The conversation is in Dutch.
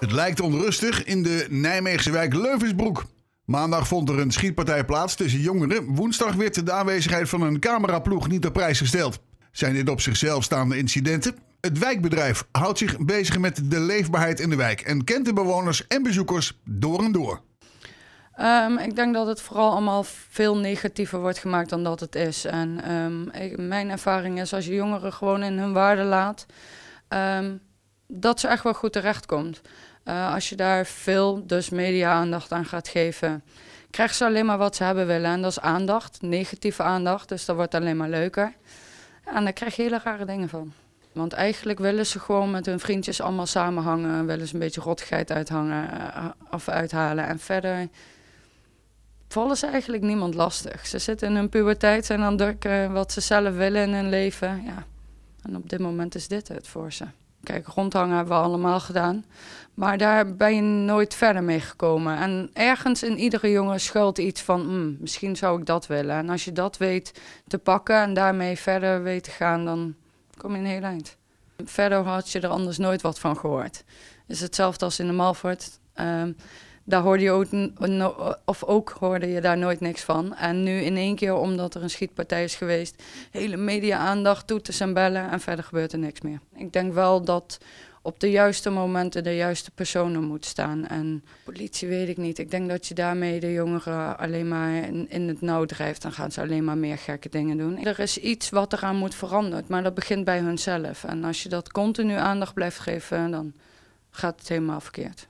Het lijkt onrustig in de Nijmeegse wijk Leuvensbroek. Maandag vond er een schietpartij plaats tussen jongeren. Woensdag werd de aanwezigheid van een cameraploeg niet op prijs gesteld. Zijn dit op zichzelf staande incidenten? Het wijkbedrijf houdt zich bezig met de leefbaarheid in de wijk en kent de bewoners en bezoekers door en door. Ehm, ik denk dat het vooral allemaal veel negatiever wordt gemaakt dan dat het is. En ehm, mijn ervaring is als je jongeren gewoon in hun waarde laat, ehm, dat ze echt wel goed terecht komt. Eh, als je daar veel, dus media-aandacht aan gaat geven, krijgen ze alleen maar wat ze hebben willen. En dat is aandacht, negatieve aandacht, dus dat wordt alleen maar leuker. En daar krijg je hele rare dingen van. Want eigenlijk willen ze gewoon met hun vriendjes allemaal samenhangen, willen ze een beetje rottigheid uithangen of eh, uithalen. En verder vallen ze eigenlijk niemand lastig. Ze zitten in hun puberteit en dan drukken wat ze zelf willen in hun leven. Ja. En op dit moment is dit het voor ze. Kijk, rondhangen hebben we allemaal gedaan. Maar daar ben je nooit verder mee gekomen. En ergens in iedere jongen schuilt iets van, hmm, misschien zou ik dat willen. En als je dat weet te pakken en daarmee verder weet te gaan, dan kom je een heel eind. Verder had je er anders nooit wat van gehoord. is hetzelfde als in de Malfort. Ehm, daar hoorde je ook, of ook hoorde je daar nooit niks van. En nu in één keer, omdat er een schietpartij is geweest, hele media-aandacht, te en bellen en verder gebeurt er niks meer. Ik denk wel dat op de juiste momenten de juiste personen moet staan. En politie weet ik niet. Ik denk dat je daarmee de jongeren alleen maar in, het nauw drijft. Dan gaan ze alleen maar meer gekke dingen doen. Er is iets wat eraan moet veranderen, maar dat begint bij hunzelf. En als je dat continu aandacht blijft geven, dan gaat het helemaal verkeerd.